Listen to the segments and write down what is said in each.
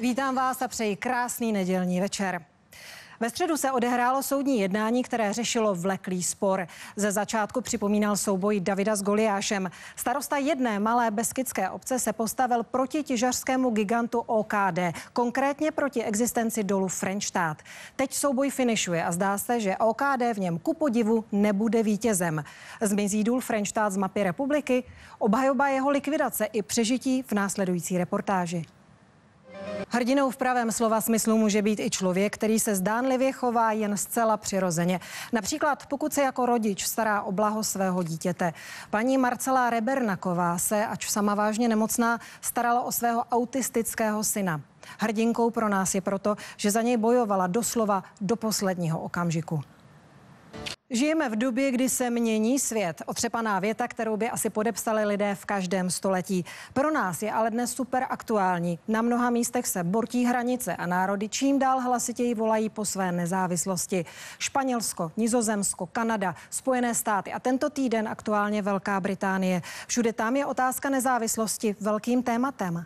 Vítám vás a přeji krásný nedělní večer. Ve středu se odehrálo soudní jednání, které řešilo vleklý spor. Ze začátku připomínal souboj Davida s Goliášem. Starosta jedné malé beskidské obce se postavil proti těžařskému gigantu OKD, konkrétně proti existenci dolu Frenštát. Teď souboj finišuje a zdá se, že OKD v něm ku podivu nebude vítězem. Zmizí důl Frenštát z mapy republiky, obhajoba jeho likvidace i přežití v následující reportáži. Hrdinou v pravém slova smyslu může být i člověk, který se zdánlivě chová jen zcela přirozeně. Například pokud se jako rodič stará o blaho svého dítěte. Paní Marcela Rebernaková se, ač sama vážně nemocná, starala o svého autistického syna. Hrdinkou pro nás je proto, že za něj bojovala doslova do posledního okamžiku. Žijeme v době, kdy se mění svět. Otřepaná věta, kterou by asi podepsali lidé v každém století. Pro nás je ale dnes super aktuální. Na mnoha místech se bortí hranice a národy čím dál hlasitěji volají po své nezávislosti. Španělsko, Nizozemsko, Kanada, Spojené státy a tento týden aktuálně Velká Británie. Všude tam je otázka nezávislosti velkým tématem.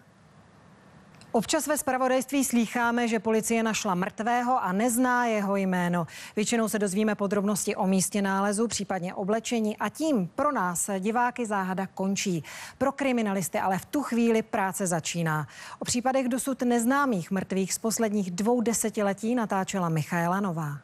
Občas ve spravodajství slýcháme, že policie našla mrtvého a nezná jeho jméno. Většinou se dozvíme podrobnosti o místě nálezu, případně oblečení a tím pro nás diváky záhada končí. Pro kriminalisty ale v tu chvíli práce začíná. O případech dosud neznámých mrtvých z posledních dvou desetiletí natáčela Michaela Nová.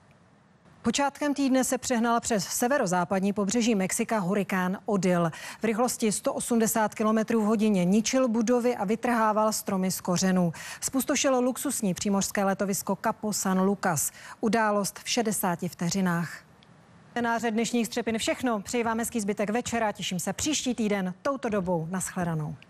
Počátkem týdne se přehnal přes severozápadní pobřeží Mexika hurikán Odil. V rychlosti 180 km v hodině ničil budovy a vytrhával stromy z kořenů. Spustošilo luxusní přímořské letovisko Capo San Lucas. Událost v 60 vteřinách. Scénáře dnešních střepin všechno. Přeji vám hezký zbytek večera. Těším se příští týden touto dobou. Naschledanou.